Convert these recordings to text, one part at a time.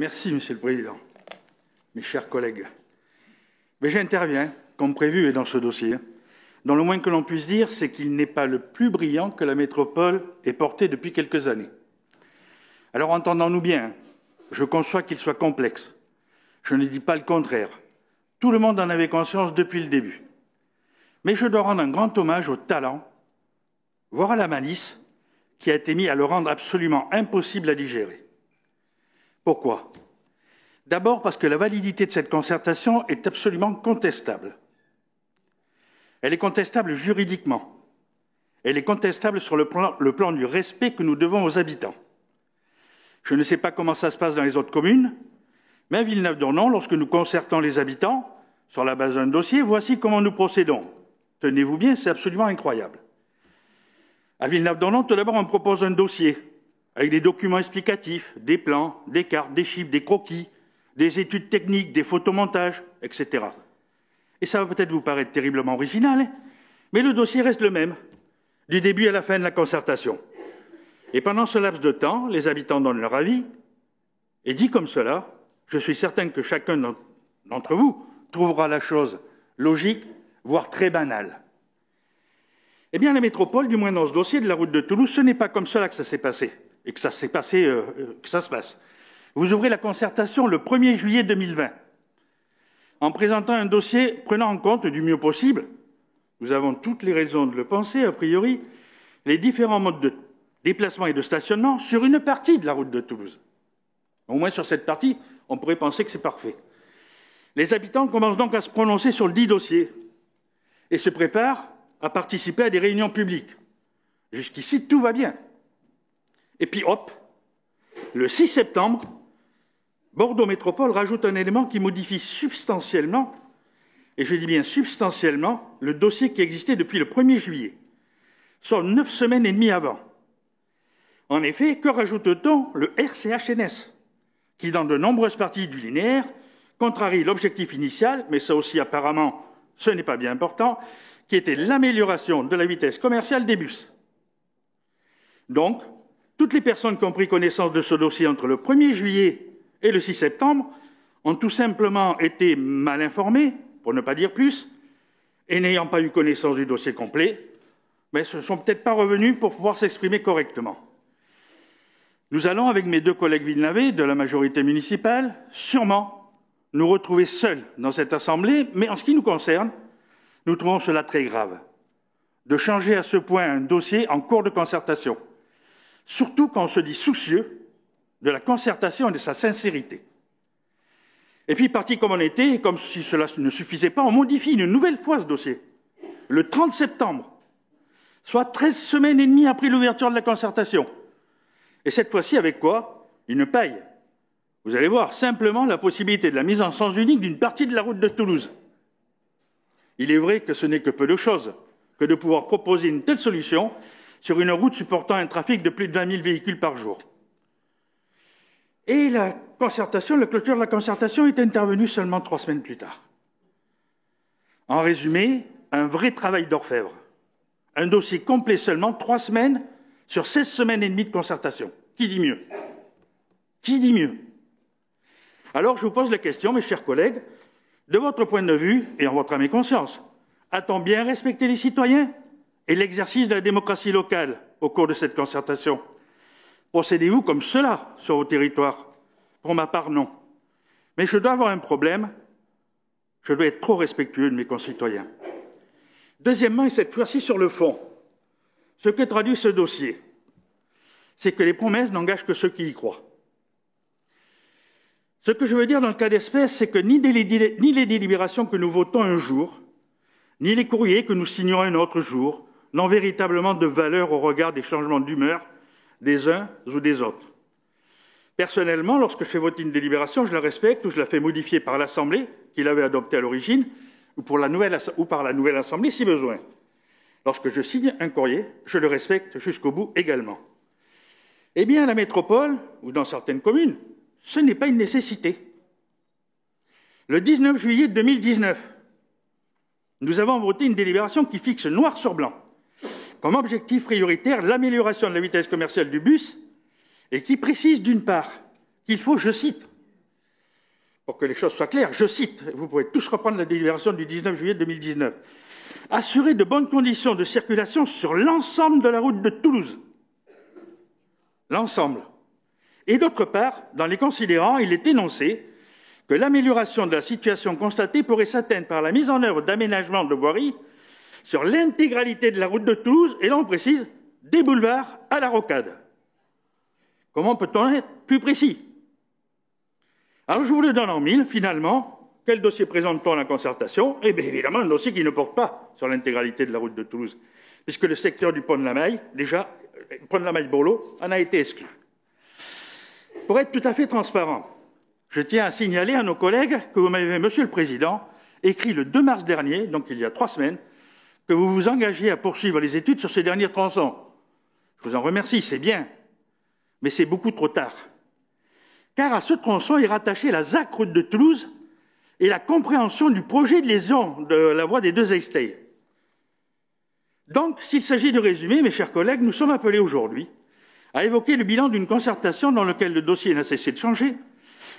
Merci, Monsieur le Président. Mes chers collègues, mais j'interviens, comme prévu et dans ce dossier, dans le moins que l'on puisse dire, c'est qu'il n'est pas le plus brillant que la métropole ait porté depuis quelques années. Alors entendons-nous bien, je conçois qu'il soit complexe. Je ne dis pas le contraire. Tout le monde en avait conscience depuis le début. Mais je dois rendre un grand hommage au talent, voire à la malice, qui a été mis à le rendre absolument impossible à digérer. Pourquoi D'abord parce que la validité de cette concertation est absolument contestable. Elle est contestable juridiquement. Elle est contestable sur le plan, du respect que nous devons aux habitants. Je ne sais pas comment ça se passe dans les autres communes, mais à Villeneuve-d'Ornon, lorsque nous concertons les habitants sur la base d'un dossier, voici comment nous procédons. Tenez-vous bien, c'est absolument incroyable. À Villeneuve-d'Ornon, tout d'abord, on propose un dossier avec des documents explicatifs, des plans, des cartes, des chiffres, des croquis, des études techniques, des photomontages, etc. Et ça va peut-être vous paraître terriblement original, hein, mais le dossier reste le même, du début à la fin de la concertation. Et pendant ce laps de temps, les habitants donnent leur avis, et dit comme cela, je suis certain que chacun d'entre vous trouvera la chose logique, voire très banale. Eh bien, la métropole, du moins dans ce dossier de la route de Toulouse, ce n'est pas comme cela que ça s'est passé et que ça s'est passé, euh, euh, se passe. Vous ouvrez la concertation le 1er juillet 2020 en présentant un dossier prenant en compte du mieux possible, nous avons toutes les raisons de le penser, a priori, les différents modes de déplacement et de stationnement sur une partie de la route de Toulouse. Au moins sur cette partie, on pourrait penser que c'est parfait. Les habitants commencent donc à se prononcer sur le dit dossier et se préparent à participer à des réunions publiques. Jusqu'ici, tout va bien. Et puis hop, le 6 septembre, Bordeaux Métropole rajoute un élément qui modifie substantiellement, et je dis bien substantiellement, le dossier qui existait depuis le 1er juillet, soit neuf semaines et demie avant. En effet, que rajoute-t-on Le RCHNS, qui dans de nombreuses parties du linéaire contrarie l'objectif initial, mais ça aussi apparemment ce n'est pas bien important, qui était l'amélioration de la vitesse commerciale des bus. Donc, toutes les personnes qui ont pris connaissance de ce dossier entre le 1er juillet et le 6 septembre ont tout simplement été mal informées, pour ne pas dire plus, et n'ayant pas eu connaissance du dossier complet, mais ne sont peut-être pas revenues pour pouvoir s'exprimer correctement. Nous allons, avec mes deux collègues Villeneuve de la majorité municipale, sûrement nous retrouver seuls dans cette Assemblée, mais en ce qui nous concerne, nous trouvons cela très grave de changer à ce point un dossier en cours de concertation surtout quand on se dit soucieux de la concertation et de sa sincérité. Et puis, parti comme on était, et comme si cela ne suffisait pas, on modifie une nouvelle fois ce dossier, le 30 septembre, soit 13 semaines et demie après l'ouverture de la concertation. Et cette fois-ci, avec quoi Une paille. Vous allez voir, simplement la possibilité de la mise en sens unique d'une partie de la route de Toulouse. Il est vrai que ce n'est que peu de choses que de pouvoir proposer une telle solution, sur une route supportant un trafic de plus de 20 000 véhicules par jour. Et la concertation, la clôture de la concertation est intervenue seulement trois semaines plus tard. En résumé, un vrai travail d'orfèvre. Un dossier complet seulement trois semaines sur 16 semaines et demie de concertation. Qui dit mieux Qui dit mieux Alors je vous pose la question, mes chers collègues, de votre point de vue et en votre âme et conscience, a-t-on bien respecté les citoyens et l'exercice de la démocratie locale au cours de cette concertation Procédez-vous comme cela sur vos territoires Pour ma part, non. Mais je dois avoir un problème. Je dois être trop respectueux de mes concitoyens. Deuxièmement, et cette fois-ci sur le fond, ce que traduit ce dossier, c'est que les promesses n'engagent que ceux qui y croient. Ce que je veux dire dans le cas d'espèce, c'est que ni, les délibérations que nous votons un jour, ni les courriers que nous signons un autre jour, n'ont véritablement de valeur au regard des changements d'humeur des uns ou des autres. Personnellement, lorsque je fais voter une délibération, je la respecte ou je la fais modifier par l'Assemblée, qui l'avait adoptée à l'origine, ou, ou par la nouvelle Assemblée si besoin. Lorsque je signe un courrier, je le respecte jusqu'au bout également. Eh bien, à la métropole, ou dans certaines communes, ce n'est pas une nécessité. Le 19 juillet 2019, nous avons voté une délibération qui fixe noir sur blanc comme objectif prioritaire l'amélioration de la vitesse commerciale du bus et qui précise d'une part qu'il faut, je cite, pour que les choses soient claires, je cite, vous pouvez tous reprendre la délibération du 19 juillet 2019, assurer de bonnes conditions de circulation sur l'ensemble de la route de Toulouse. L'ensemble. Et d'autre part, dans les considérants, il est énoncé que l'amélioration de la situation constatée pourrait s'atteindre par la mise en œuvre d'aménagements de voiries sur l'intégralité de la route de Toulouse, et là on précise des boulevards à la rocade. Comment peut-on être plus précis Alors je vous le donne en mille, finalement. Quel dossier présente-t-on à la concertation Eh bien évidemment, un dossier qui ne porte pas sur l'intégralité de la route de Toulouse, puisque le secteur du pont de la Maille, déjà, le euh, pont de la maille Borlo, en a été exclu. Pour être tout à fait transparent, je tiens à signaler à nos collègues que vous m'avez, Monsieur le Président, écrit le 2 mars dernier, donc il y a trois semaines, que vous vous engagez à poursuivre les études sur ces derniers tronçons, Je vous en remercie, c'est bien, mais c'est beaucoup trop tard. Car à ce tronçon est rattachée la ZAC route de Toulouse et la compréhension du projet de liaison de la voie des deux Estailles. Donc, s'il s'agit de résumer, mes chers collègues, nous sommes appelés aujourd'hui à évoquer le bilan d'une concertation dans laquelle le dossier n'a cessé de changer,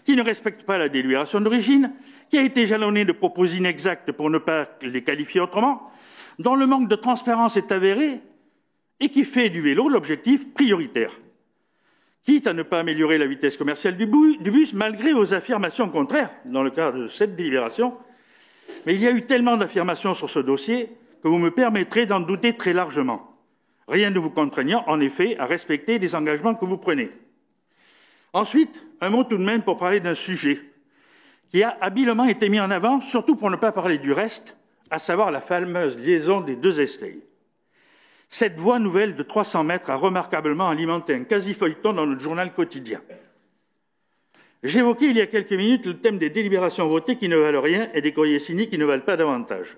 qui ne respecte pas la délibération d'origine, qui a été jalonnée de propos inexactes pour ne pas les qualifier autrement, dont le manque de transparence est avéré et qui fait du vélo l'objectif prioritaire, quitte à ne pas améliorer la vitesse commerciale du, bus malgré vos affirmations contraires dans le cadre de cette délibération. Mais il y a eu tellement d'affirmations sur ce dossier que vous me permettrez d'en douter très largement. Rien ne vous contraignant, en effet, à respecter les engagements que vous prenez. Ensuite, un mot tout de même pour parler d'un sujet qui a habilement été mis en avant, surtout pour ne pas parler du reste, à savoir la fameuse liaison des deux Estays. Cette voie nouvelle de 300 mètres a remarquablement alimenté un quasi-feuilleton dans notre journal quotidien. J'évoquais il y a quelques minutes le thème des délibérations votées qui ne valent rien et des courriers signés qui ne valent pas davantage.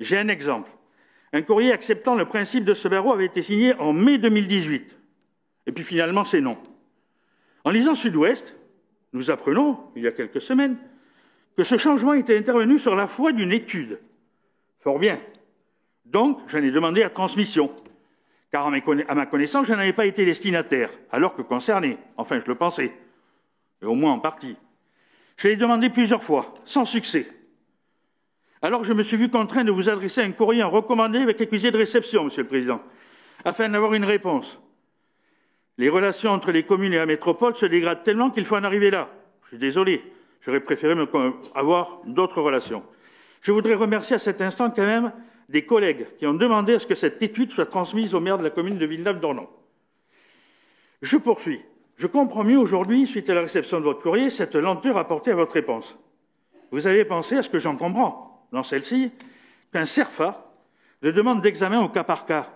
J'ai un exemple. Un courrier acceptant le principe de ce barreau avait été signé en mai 2018. Et puis finalement, c'est non. En lisant Sud-Ouest, nous apprenons, il y a quelques semaines, que ce changement était intervenu sur la foi d'une étude. Fort bien. Donc, j'en ai demandé à transmission, car à, ma connaissance, je n'avais pas été destinataire, alors que concerné, enfin je le pensais, et au moins en partie. Je l'ai demandé plusieurs fois, sans succès. Alors je me suis vu contraint de vous adresser un courrier en recommandé avec accusé de réception, Monsieur le Président, afin d'avoir une réponse. Les relations entre les communes et la métropole se dégradent tellement qu'il faut en arriver là. Je suis désolé. J'aurais préféré avoir d'autres relations. Je voudrais remercier à cet instant quand même des collègues qui ont demandé à ce que cette étude soit transmise au maire de la commune de Villeneuve-d'Ornon. Je poursuis. Je comprends mieux aujourd'hui, suite à la réception de votre courrier, cette lenteur apportée à votre réponse. Vous avez pensé à ce que j'en comprends dans celle-ci, qu'un CERFA de demande d'examen au cas par cas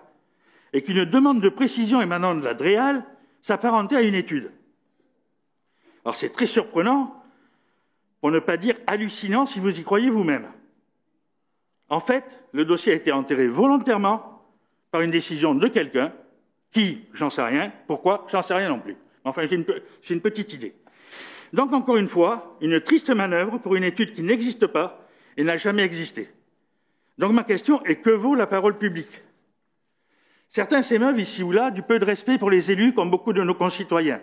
et qu'une demande de précision émanant de la DREAL s'apparentait à une étude. Alors c'est très surprenant pour ne pas dire hallucinant si vous y croyez vous-même. En fait, le dossier a été enterré volontairement par une décision de quelqu'un qui, j'en sais rien, pourquoi, j'en sais rien non plus. Enfin, j'ai une, petite idée. Donc, encore une fois, une triste manœuvre pour une étude qui n'existe pas et n'a jamais existé. Donc, ma question est que vaut la parole publique Certains s'émeuvent ici ou là du peu de respect pour les élus comme beaucoup de nos concitoyens.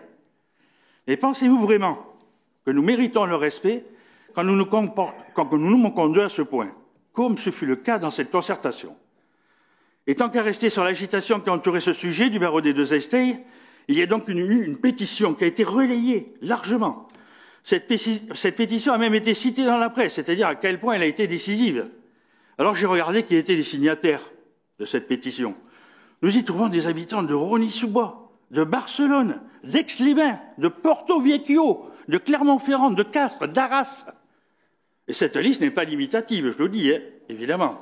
Mais pensez-vous vraiment que nous méritons le respect quand nous nous, quand nous, nous manquons d'eux à ce point, comme ce fut le cas dans cette concertation. Et tant qu'à rester sur l'agitation qui entourait ce sujet du barreau des deux Esteilles, il y a donc une, une pétition qui a été relayée largement. Cette, pétition a même été citée dans la presse, c'est-à-dire à quel point elle a été décisive. Alors j'ai regardé qui étaient les signataires de cette pétition. Nous y trouvons des habitants de rony sous de Barcelone, daix les de Porto Viequio de Clermont-Ferrand, de Castres, d'Arras. Et cette liste n'est pas limitative, je le dis, hein, évidemment.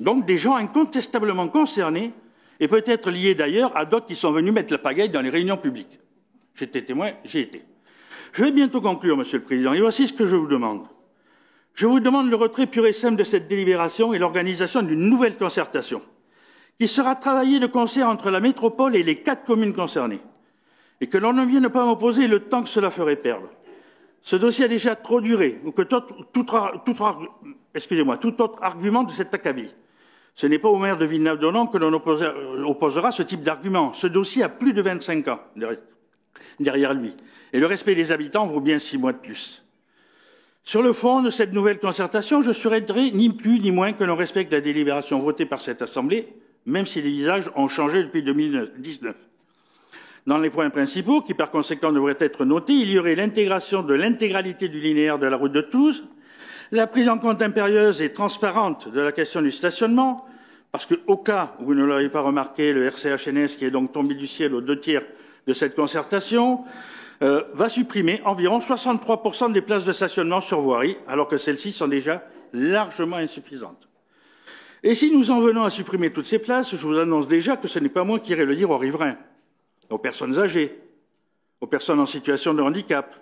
Donc des gens incontestablement concernés, et peut-être liés d'ailleurs à d'autres qui sont venus mettre la pagaille dans les réunions publiques. J'étais témoin, j'ai été. Je vais bientôt conclure, Monsieur le Président, et voici ce que je vous demande. Je vous demande le retrait pur et simple de cette délibération et l'organisation d'une nouvelle concertation, qui sera travaillée de concert entre la métropole et les quatre communes concernées et que l'on ne vienne pas m'opposer le temps que cela ferait perdre. Ce dossier a déjà trop duré, ou que tout, excusez-moi, tout autre argument de cet acabit. Ce n'est pas au maire de villeneuve d'Olon que l'on euh, opposera ce type d'argument. Ce dossier a plus de 25 ans derrière lui, et le respect des habitants vaut bien six mois de plus. Sur le fond de cette nouvelle concertation, je souhaiterais ni plus ni moins que l'on respecte la délibération votée par cette Assemblée, même si les visages ont changé depuis 2019. Dans les points principaux, qui par conséquent devraient être notés, il y aurait l'intégration de l'intégralité du linéaire de la route de Toulouse, la prise en compte impérieuse et transparente de la question du stationnement, parce que au cas où vous ne l'avez pas remarqué, le RCHNS, qui est donc tombé du ciel aux deux tiers de cette concertation, euh, va supprimer environ 63% des places de stationnement sur voirie, alors que celles-ci sont déjà largement insuffisantes. Et si nous en venons à supprimer toutes ces places, je vous annonce déjà que ce n'est pas moi qui irai le dire aux riverains aux personnes âgées, aux personnes en situation de handicap,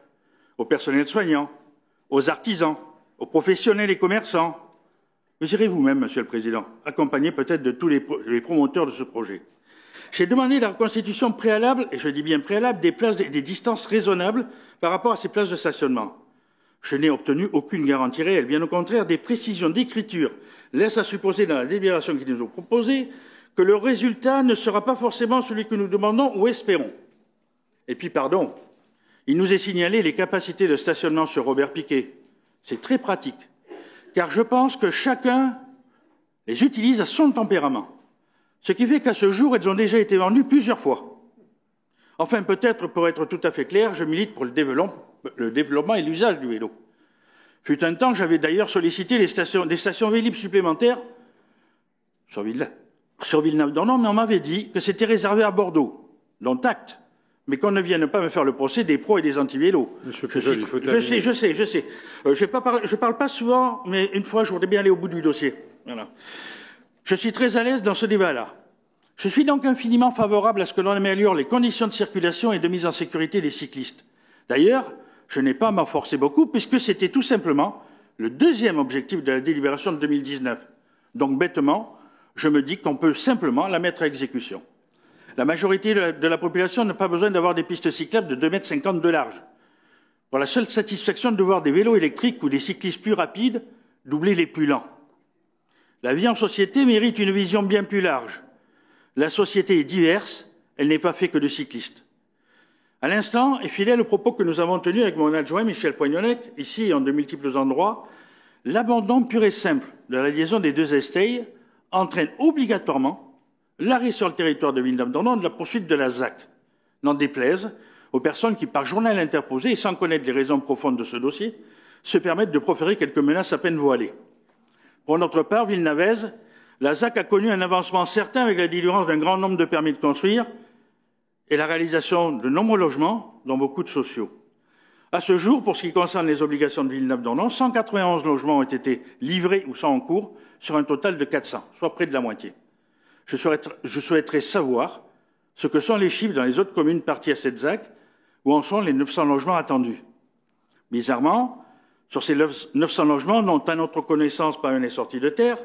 aux personnels soignants, aux artisans, aux professionnels et commerçants. Vous irez vous-même, Monsieur le Président, accompagné peut-être de tous les, promoteurs de ce projet. J'ai demandé la reconstitution préalable, et je dis bien préalable, des, places, des distances raisonnables par rapport à ces places de stationnement. Je n'ai obtenu aucune garantie réelle, bien au contraire, des précisions d'écriture laissent à supposer dans la délibération qui nous ont proposée que le résultat ne sera pas forcément celui que nous demandons ou espérons. Et puis, pardon, il nous est signalé les capacités de stationnement sur Robert Piquet. C'est très pratique, car je pense que chacun les utilise à son tempérament. Ce qui fait qu'à ce jour, elles ont déjà été vendues plusieurs fois. Enfin, peut-être pour être tout à fait clair, je milite pour le développement et l'usage du vélo. Fut un temps, que j'avais d'ailleurs sollicité des stations Vélib supplémentaires sur Ville sur Villeneuve-d'Ornon, mais on m'avait dit que c'était réservé à Bordeaux, donc acte. Mais qu'on ne vienne pas me faire le procès des pros et des anti-vélos. Je, sais, je sais, je sais. Euh, je ne parle pas souvent, mais une fois, je voudrais bien aller au bout du dossier. Voilà. Je suis très à l'aise dans ce débat-là. Je suis donc infiniment favorable à ce que l'on améliore les conditions de circulation et de mise en sécurité des cyclistes. D'ailleurs, je n'ai pas à m'en beaucoup, puisque c'était tout simplement le deuxième objectif de la délibération de 2019. Donc, bêtement, je me dis qu'on peut simplement la mettre à exécution. La majorité de la, population n'a pas besoin d'avoir des pistes cyclables de 2,50 m de large. Pour la seule satisfaction de voir des vélos électriques ou des cyclistes plus rapides doubler les plus lents. La vie en société mérite une vision bien plus large. La société est diverse, elle n'est pas faite que de cyclistes. À l'instant, et fidèle au propos que nous avons tenu avec mon adjoint Michel Poignolet, ici et en de multiples endroits, l'abandon pur et simple de la liaison des deux estilles entraîne obligatoirement l'arrêt sur le territoire de Villeneuve-d'Ornon de la poursuite de la ZAC. N'en déplaise aux personnes qui, par journal interposé et sans connaître les raisons profondes de ce dossier, se permettent de proférer quelques menaces à peine voilées. Pour notre part, Villeneuve, la ZAC a connu un avancement certain avec la délivrance d'un grand nombre de permis de construire et la réalisation de nombreux logements, dont beaucoup de sociaux. À ce jour, pour ce qui concerne les obligations de Villeneuve-d'Ornon, 191 logements ont été livrés ou sont en cours sur un total de 400, soit près de la moitié. Je souhaiterais, savoir ce que sont les chiffres dans les autres communes parties à cette ZAC, où en sont les 900 logements attendus. Bizarrement, sur ces 900 logements dont à notre connaissance pas un est sorti de terre,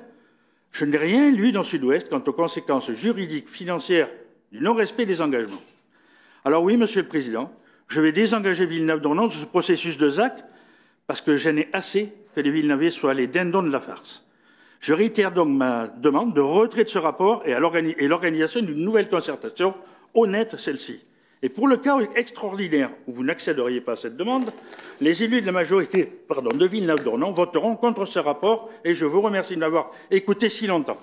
je n'ai rien lu dans Sud-Ouest quant aux conséquences juridiques, financières du non-respect des engagements. Alors oui, Monsieur le Président, je vais désengager Villeneuve-d'Ornon de ce processus de ZAC parce que j'en ai assez que les Villeneuve soient les dindons de la farce. Je réitère donc ma demande de retrait de ce rapport et, l'organisation d'une nouvelle concertation, honnête celle-ci. Et pour le cas extraordinaire où vous n'accéderiez pas à cette demande, les élus de la majorité pardon, de Villeneuve-d'Ornon voteront contre ce rapport et je vous remercie de m'avoir écouté si longtemps.